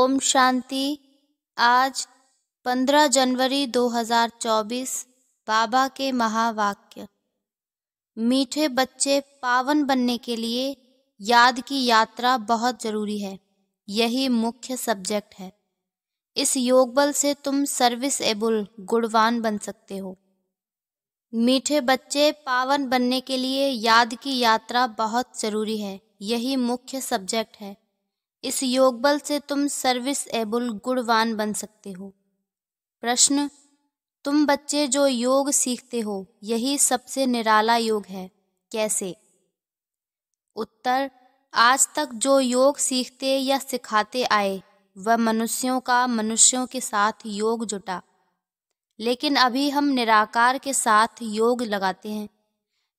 ओम शांति आज 15 जनवरी 2024 बाबा के महावाक्य मीठे बच्चे पावन बनने के लिए याद की यात्रा बहुत जरूरी है यही मुख्य सब्जेक्ट है इस योग बल से तुम सर्विस एबुल गुणवान बन सकते हो मीठे बच्चे पावन बनने के लिए याद की यात्रा बहुत जरूरी है यही मुख्य सब्जेक्ट है इस योग बल से तुम सर्विस एबुल गुणवान बन सकते हो प्रश्न तुम बच्चे जो योग सीखते हो यही सबसे निराला योग है कैसे उत्तर आज तक जो योग सीखते या सिखाते आए वह मनुष्यों का मनुष्यों के साथ योग जुटा लेकिन अभी हम निराकार के साथ योग लगाते हैं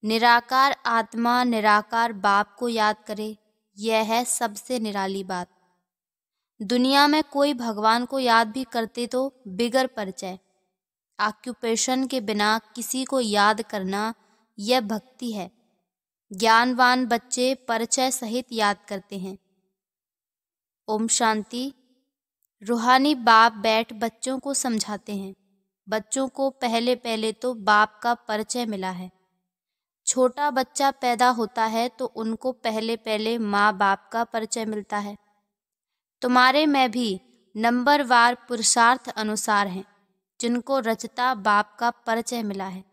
निराकार आत्मा निराकार बाप को याद करे यह है सबसे निराली बात दुनिया में कोई भगवान को याद भी करते तो बिगर परिचय आक्यूपेशन के बिना किसी को याद करना यह भक्ति है ज्ञानवान बच्चे परिचय सहित याद करते हैं ओम शांति रूहानी बाप बैठ बच्चों को समझाते हैं बच्चों को पहले पहले तो बाप का परिचय मिला है छोटा बच्चा पैदा होता है तो उनको पहले पहले माँ बाप का परिचय मिलता है तुम्हारे में भी नंबरवार पुरुषार्थ अनुसार हैं जिनको रचता बाप का परिचय मिला है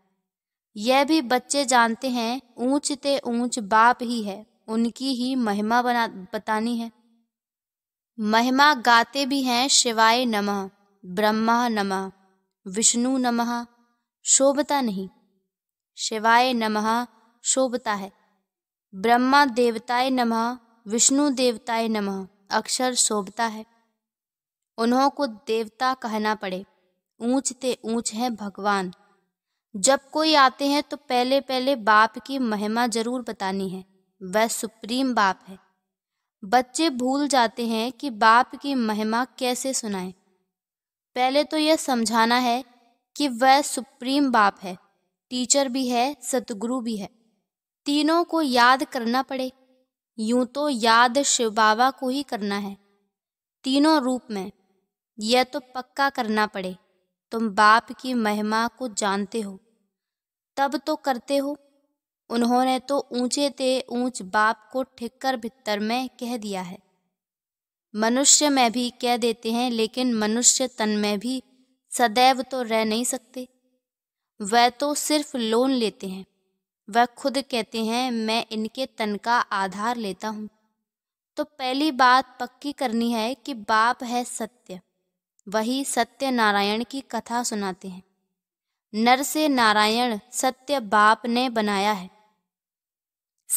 यह भी बच्चे जानते हैं ऊंच ते ऊंच बाप ही है उनकी ही महिमा बना बतानी है महिमा गाते भी हैं शिवाय नमः ब्रह्मा नमः विष्णु नमः शोभता नहीं शिवाय नमः शोभता है ब्रह्मा देवताय नमः विष्णु देवताय नमः अक्षर शोभता है उन्हों को देवता कहना पड़े ऊंच ते ऊंच है भगवान जब कोई आते हैं तो पहले पहले बाप की महिमा जरूर बतानी है वह सुप्रीम बाप है बच्चे भूल जाते हैं कि बाप की महिमा कैसे सुनाएं पहले तो यह समझाना है कि वह सुप्रीम बाप है टीचर भी है सतगुरु भी है तीनों को याद करना पड़े यूं तो याद शिव बाबा को ही करना है तीनों रूप में यह तो पक्का करना पड़े तुम बाप की महिमा को जानते हो तब तो करते हो उन्होंने तो ऊंचे ते ऊंच बाप को ठिक्कर भितर में कह दिया है मनुष्य में भी कह देते हैं लेकिन मनुष्य तन में भी सदैव तो रह नहीं सकते वह तो सिर्फ लोन लेते हैं वह खुद कहते हैं मैं इनके तन का आधार लेता हूँ तो पहली बात पक्की करनी है कि बाप है सत्य वही सत्य नारायण की कथा सुनाते हैं नर से नारायण सत्य बाप ने बनाया है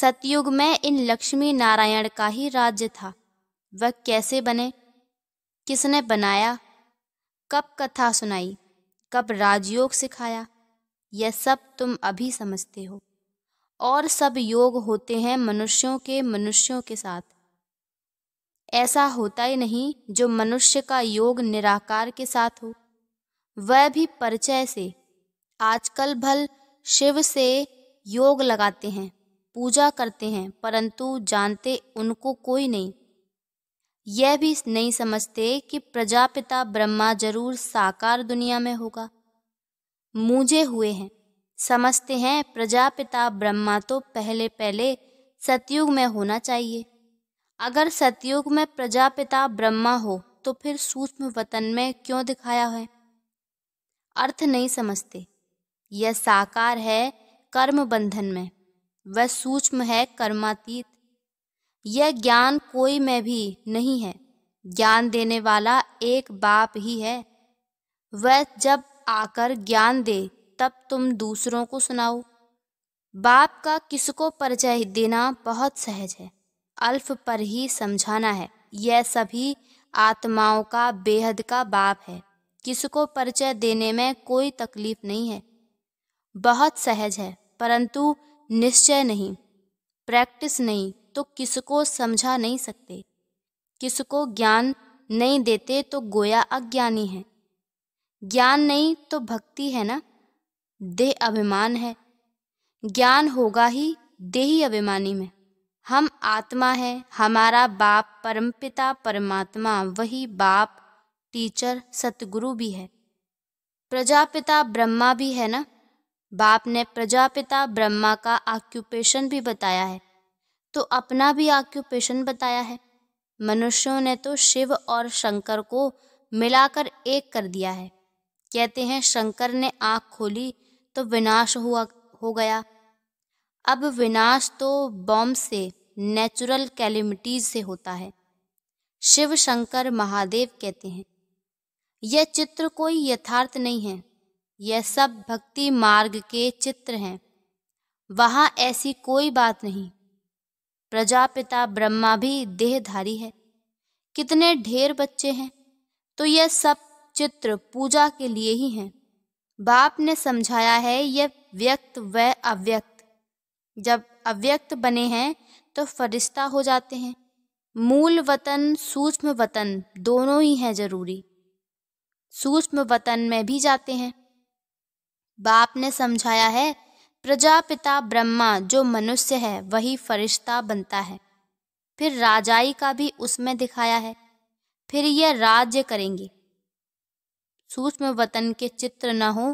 सतयुग में इन लक्ष्मी नारायण का ही राज्य था वह कैसे बने किसने बनाया कब कथा सुनाई कब राजयोग सिखाया यह सब तुम अभी समझते हो और सब योग होते हैं मनुष्यों के मनुष्यों के साथ ऐसा होता ही नहीं जो मनुष्य का योग निराकार के साथ हो वह भी परिचय से आजकल भल शिव से योग लगाते हैं पूजा करते हैं परंतु जानते उनको कोई नहीं यह भी नहीं समझते कि प्रजापिता ब्रह्मा जरूर साकार दुनिया में होगा मूझे हुए हैं समझते हैं प्रजापिता ब्रह्मा तो पहले पहले सतयुग में होना चाहिए अगर सतयुग में प्रजापिता ब्रह्मा हो तो फिर सूक्ष्म वतन में क्यों दिखाया है अर्थ नहीं समझते यह साकार है कर्म बंधन में वह सूक्ष्म है कर्मातीत यह ज्ञान कोई में भी नहीं है ज्ञान देने वाला एक बाप ही है वह जब आकर ज्ञान दे तब तुम दूसरों को सुनाओ बाप का किसको परिचय देना बहुत सहज है अल्फ पर ही समझाना है यह सभी आत्माओं का बेहद का बाप है किसको परिचय देने में कोई तकलीफ नहीं है बहुत सहज है परंतु निश्चय नहीं प्रैक्टिस नहीं तो किसको समझा नहीं सकते किसको ज्ञान नहीं देते तो गोया अज्ञानी है ज्ञान नहीं तो भक्ति है ना देह अभिमान है ज्ञान होगा ही देही अभिमानी में हम आत्मा है हमारा बाप परमपिता परमात्मा वही बाप टीचर सतगुरु भी है प्रजापिता ब्रह्मा भी है ना बाप ने प्रजापिता ब्रह्मा का ऑक्यूपेशन भी बताया है तो अपना भी आक्यूपेशन बताया है मनुष्यों ने तो शिव और शंकर को मिलाकर एक कर दिया है कहते हैं शंकर ने आँख खोली तो विनाश हुआ हो गया अब विनाश तो बॉम्ब से नेचुरल कैलिमिटीज से होता है शिव शंकर महादेव कहते हैं यह चित्र कोई यथार्थ नहीं है यह सब भक्ति मार्ग के चित्र हैं वहाँ ऐसी कोई बात नहीं प्रजापिता ब्रह्मा भी देहधारी है कितने ढेर बच्चे हैं तो यह सब चित्र पूजा के लिए ही हैं बाप ने समझाया है यह व्यक्त व अव्यक्त जब अव्यक्त बने हैं तो फरिश्ता हो जाते हैं मूल वतन सूक्ष्म वतन दोनों ही हैं जरूरी सूक्ष्म वतन में भी जाते हैं बाप ने समझाया है प्रजापिता ब्रह्मा जो मनुष्य है वही फरिश्ता बनता है फिर राजाई का भी उसमें दिखाया है फिर यह राज्य करेंगे सूक्ष्म वतन के चित्र न हो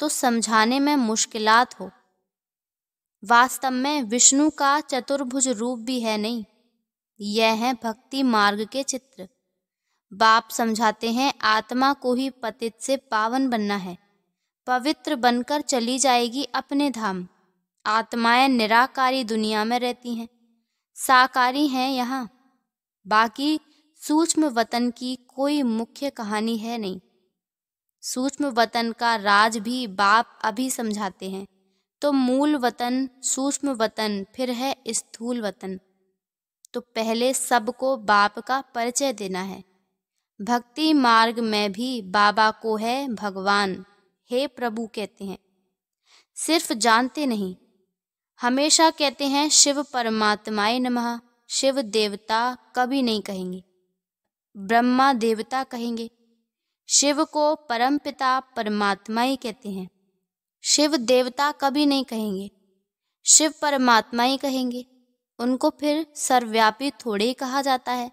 तो समझाने में मुश्किलात हो वास्तव में विष्णु का चतुर्भुज रूप भी है नहीं यह है भक्ति मार्ग के चित्र बाप समझाते हैं आत्मा को ही पतित से पावन बनना है पवित्र बनकर चली जाएगी अपने धाम आत्माएं निराकारी दुनिया में रहती हैं साकारी हैं यहाँ बाकी सूक्ष्म वतन की कोई मुख्य कहानी है नहीं सूक्ष्म वतन का राज भी बाप अभी समझाते हैं तो मूल वतन सूक्ष्म वतन फिर है स्थूल वतन तो पहले सबको बाप का परिचय देना है भक्ति मार्ग में भी बाबा को है भगवान हे प्रभु कहते हैं सिर्फ जानते नहीं हमेशा कहते हैं शिव परमात्माए नमः शिव देवता कभी नहीं कहेंगे ब्रह्मा देवता कहेंगे शिव को परमपिता परमात्मा ही कहते हैं शिव देवता कभी नहीं कहेंगे शिव परमात्मा ही कहेंगे उनको फिर सर्वव्यापी थोड़े ही कहा जाता है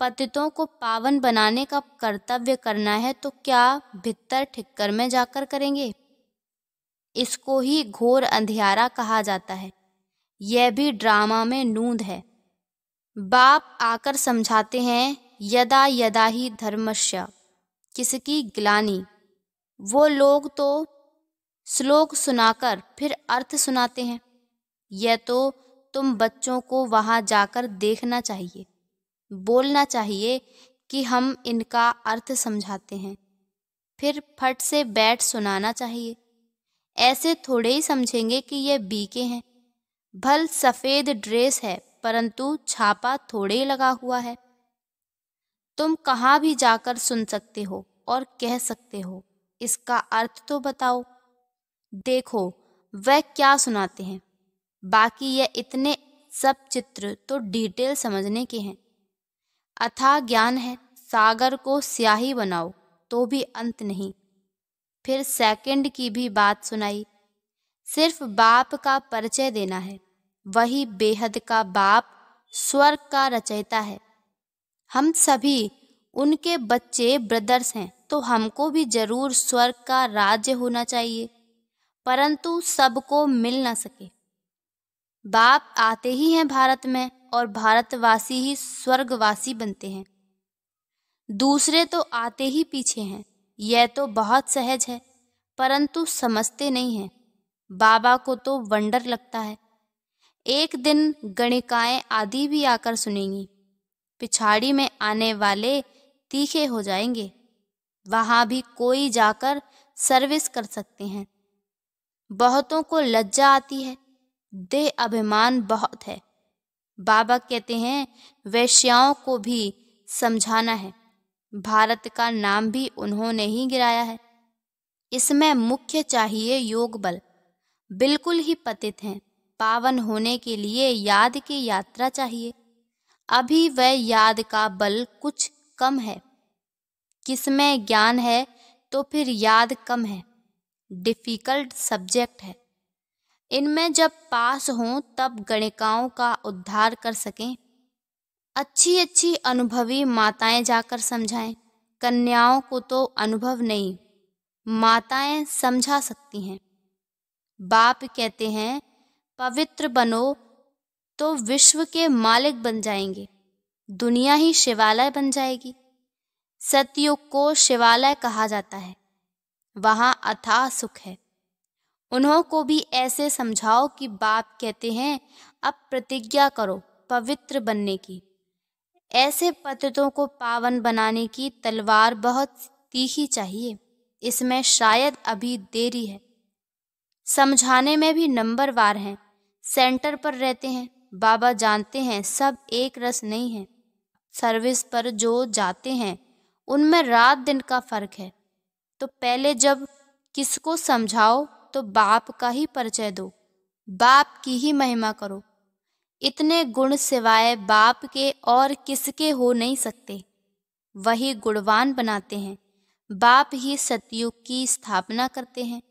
पतितों को पावन बनाने का कर्तव्य करना है तो क्या भितर ठिक्कर में जाकर करेंगे इसको ही घोर अंधियारा कहा जाता है यह भी ड्रामा में नूंद है बाप आकर समझाते हैं यदा यदा ही धर्मश्या किसकी गिलानी वो लोग तो श्लोक सुनाकर फिर अर्थ सुनाते हैं यह तो तुम बच्चों को वहाँ जाकर देखना चाहिए बोलना चाहिए कि हम इनका अर्थ समझाते हैं फिर फट से बैठ सुनाना चाहिए ऐसे थोड़े ही समझेंगे कि यह बीके हैं भल सफ़ेद ड्रेस है परंतु छापा थोड़े ही लगा हुआ है तुम कहाँ भी जाकर सुन सकते हो और कह सकते हो इसका अर्थ तो बताओ देखो वह क्या सुनाते हैं बाकी यह इतने सब चित्र तो डिटेल समझने के हैं अथा ज्ञान है सागर को स्याही बनाओ तो भी अंत नहीं फिर सेकंड की भी बात सुनाई सिर्फ बाप का परिचय देना है वही बेहद का बाप स्वर्ग का रचयिता है हम सभी उनके बच्चे ब्रदर्स हैं तो हमको भी जरूर स्वर्ग का राज्य होना चाहिए परंतु सबको मिल ना सके बाप आते ही हैं भारत में और भारतवासी ही स्वर्गवासी बनते हैं दूसरे तो आते ही पीछे हैं यह तो बहुत सहज है परंतु समझते नहीं हैं बाबा को तो वंडर लगता है एक दिन गणिकाएं आदि भी आकर सुनेंगी पिछाड़ी में आने वाले तीखे हो जाएंगे वहां भी कोई जाकर सर्विस कर सकते हैं बहुतों को लज्जा आती है देह अभिमान बहुत है बाबा कहते हैं वैश्याओं को भी समझाना है भारत का नाम भी उन्होंने ही गिराया है इसमें मुख्य चाहिए योग बल बिल्कुल ही पतित हैं पावन होने के लिए याद की यात्रा चाहिए अभी वह याद का बल कुछ कम है किसमें ज्ञान है तो फिर याद कम है डिफ़िकल्ट सब्जेक्ट है इनमें जब पास हों तब गणिकाओं का उद्धार कर सकें अच्छी अच्छी अनुभवी माताएं जाकर समझाएं कन्याओं को तो अनुभव नहीं माताएं समझा सकती हैं बाप कहते हैं पवित्र बनो तो विश्व के मालिक बन जाएंगे दुनिया ही शिवालय बन जाएगी सतयुग को शिवालय कहा जाता है वहां अथाह सुख है उन्हों को भी ऐसे समझाओ कि बाप कहते हैं अब प्रतिज्ञा करो पवित्र बनने की ऐसे पतितों को पावन बनाने की तलवार बहुत तीखी चाहिए इसमें शायद अभी देरी है समझाने में भी नंबर वार हैं सेंटर पर रहते हैं बाबा जानते हैं सब एक रस नहीं है सर्विस पर जो जाते हैं उनमें रात दिन का फर्क है तो पहले जब किसको समझाओ तो बाप का ही परिचय दो बाप की ही महिमा करो इतने गुण सिवाय बाप के और किसके हो नहीं सकते वही गुणवान बनाते हैं बाप ही सतयुग की स्थापना करते हैं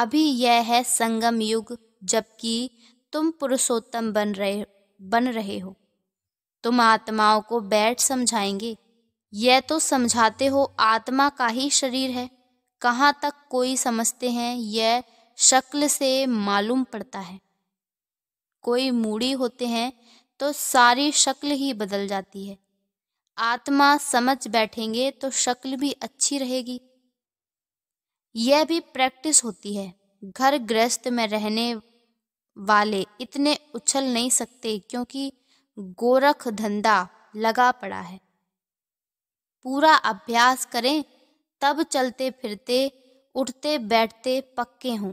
अभी यह है संगम युग जबकि तुम पुरुषोत्तम बन रहे बन रहे हो तुम आत्माओं को बैठ समझाएंगे यह तो समझाते हो आत्मा का ही शरीर है कहाँ तक कोई समझते हैं यह शक्ल से मालूम पड़ता है कोई मूढ़ी होते हैं तो सारी शक्ल ही बदल जाती है आत्मा समझ बैठेंगे तो शक्ल भी अच्छी रहेगी यह भी प्रैक्टिस होती है घर गृहस्थ में रहने वाले इतने उछल नहीं सकते क्योंकि गोरख धंधा लगा पड़ा है पूरा अभ्यास करें तब चलते फिरते उठते बैठते पक्के हों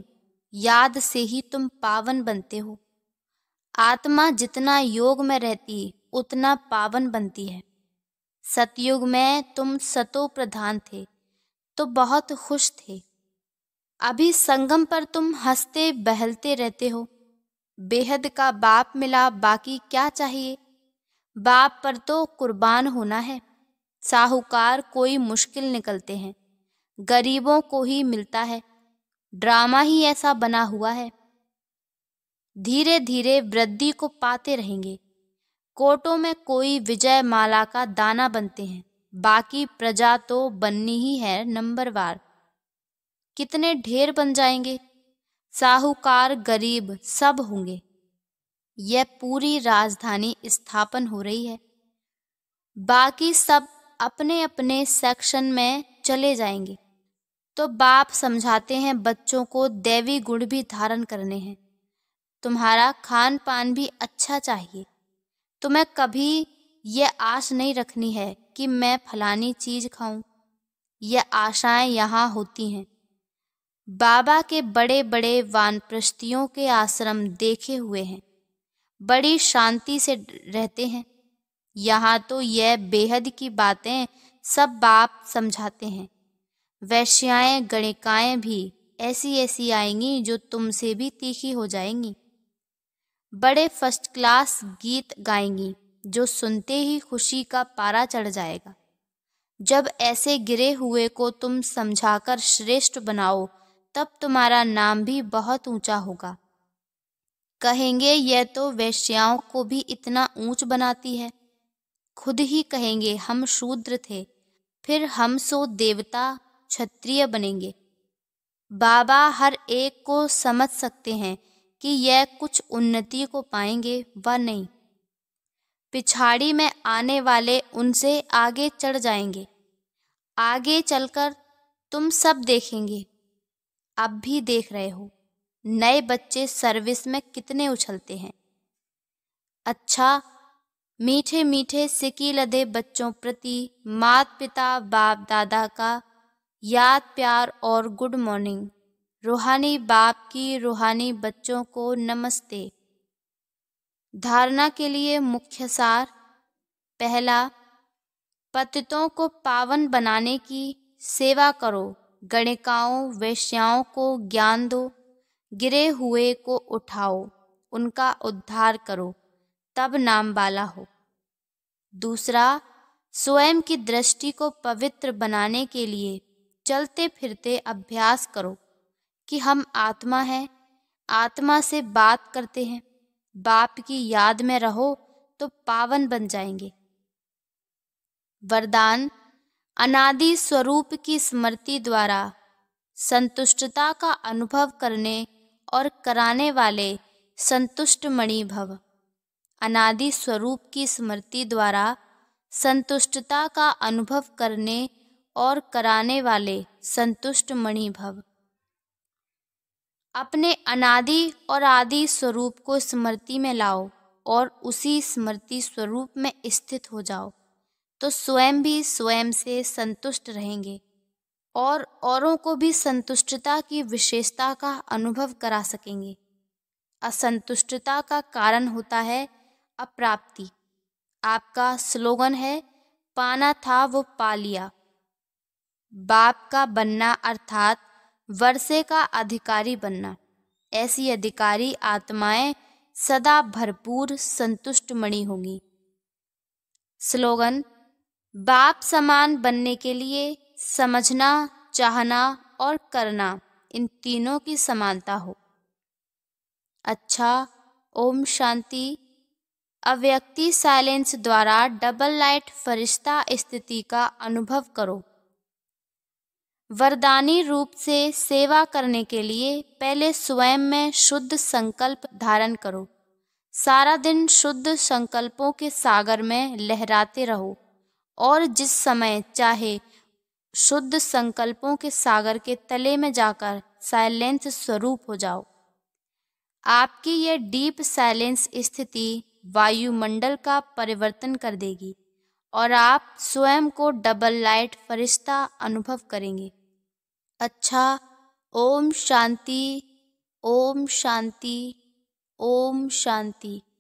याद से ही तुम पावन बनते हो आत्मा जितना योग में रहती उतना पावन बनती है सतयुग में तुम सतो प्रधान थे तो बहुत खुश थे अभी संगम पर तुम हंसते बहलते रहते हो बेहद का बाप मिला बाकी क्या चाहिए बाप पर तो कुर्बान होना है साहूकार कोई मुश्किल निकलते हैं गरीबों को ही मिलता है ड्रामा ही ऐसा बना हुआ है धीरे धीरे वृद्धि को पाते रहेंगे कोटों में कोई विजय माला का दाना बनते हैं बाकी प्रजा तो बननी ही है नंबरवार कितने ढेर बन जाएंगे साहूकार गरीब सब होंगे यह पूरी राजधानी स्थापन हो रही है बाकी सब अपने अपने सेक्शन में चले जाएंगे तो बाप समझाते हैं बच्चों को देवी गुण भी धारण करने हैं तुम्हारा खान पान भी अच्छा चाहिए तुम्हें कभी यह आश नहीं रखनी है कि मैं फलानी चीज़ खाऊं यह आशाएं यहाँ होती हैं बाबा के बड़े बड़े वानप्रस्तियों के आश्रम देखे हुए हैं बड़ी शांति से रहते हैं यहाँ तो यह बेहद की बातें सब बाप समझाते हैं वैश्याएं गणिकाएं भी ऐसी ऐसी आएंगी जो तुमसे भी तीखी हो जाएंगी बड़े फर्स्ट क्लास गीत गाएंगी जो सुनते ही खुशी का पारा चढ़ जाएगा जब ऐसे गिरे हुए को तुम समझाकर श्रेष्ठ बनाओ तब तुम्हारा नाम भी बहुत ऊंचा होगा कहेंगे यह तो वैश्याओं को भी इतना ऊंच बनाती है खुद ही कहेंगे हम शूद्र थे फिर हम सो देवता क्षत्रिय बनेंगे बाबा हर एक को समझ सकते हैं कि यह कुछ उन्नति को पाएंगे व नहीं पिछाड़ी में आने वाले उनसे आगे चढ़ जाएंगे आगे चलकर तुम सब देखेंगे अब भी देख रहे हो नए बच्चे सर्विस में कितने उछलते हैं अच्छा मीठे मीठे सिकी लदे बच्चों प्रति मात पिता बाप दादा का याद प्यार और गुड मॉर्निंग रूहानी बाप की रूहानी बच्चों को नमस्ते धारणा के लिए मुख्य सार पहला पतितों को पावन बनाने की सेवा करो गणिकाओं वेश्याओं को ज्ञान दो गिरे हुए को उठाओ उनका उद्धार करो तब नाम बाला हो दूसरा स्वयं की दृष्टि को पवित्र बनाने के लिए चलते फिरते अभ्यास करो कि हम आत्मा हैं आत्मा से बात करते हैं बाप की याद में रहो तो पावन बन जाएंगे वरदान अनादि स्वरूप की स्मृति द्वारा संतुष्टता का अनुभव करने और कराने वाले संतुष्ट मणि भव अनादि स्वरूप की स्मृति द्वारा संतुष्टता का अनुभव करने और कराने वाले संतुष्ट मणि भव अपने अनादि और आदि स्वरूप को स्मृति में लाओ और उसी स्मृति स्वरूप में स्थित हो जाओ तो स्वयं भी स्वयं से संतुष्ट रहेंगे और औरों को भी संतुष्टता की विशेषता का अनुभव करा सकेंगे असंतुष्टता का कारण होता है अप्राप्ति आपका स्लोगन है पाना था वो पा लिया बाप का बनना अर्थात वर्षे का अधिकारी बनना ऐसी अधिकारी आत्माएं सदा भरपूर संतुष्ट मणि होंगी स्लोगन बाप समान बनने के लिए समझना चाहना और करना इन तीनों की समानता हो अच्छा ओम शांति अव्यक्ति साइलेंस द्वारा डबल लाइट फरिश्ता स्थिति का अनुभव करो वरदानी रूप से सेवा करने के लिए पहले स्वयं में शुद्ध संकल्प धारण करो सारा दिन शुद्ध संकल्पों के सागर में लहराते रहो और जिस समय चाहे शुद्ध संकल्पों के सागर के तले में जाकर साइलेंस स्वरूप हो जाओ आपकी यह डीप साइलेंस स्थिति वायुमंडल का परिवर्तन कर देगी और आप स्वयं को डबल लाइट फरिश्ता अनुभव करेंगे अच्छा ओम शांति ओम शांति ओम शांति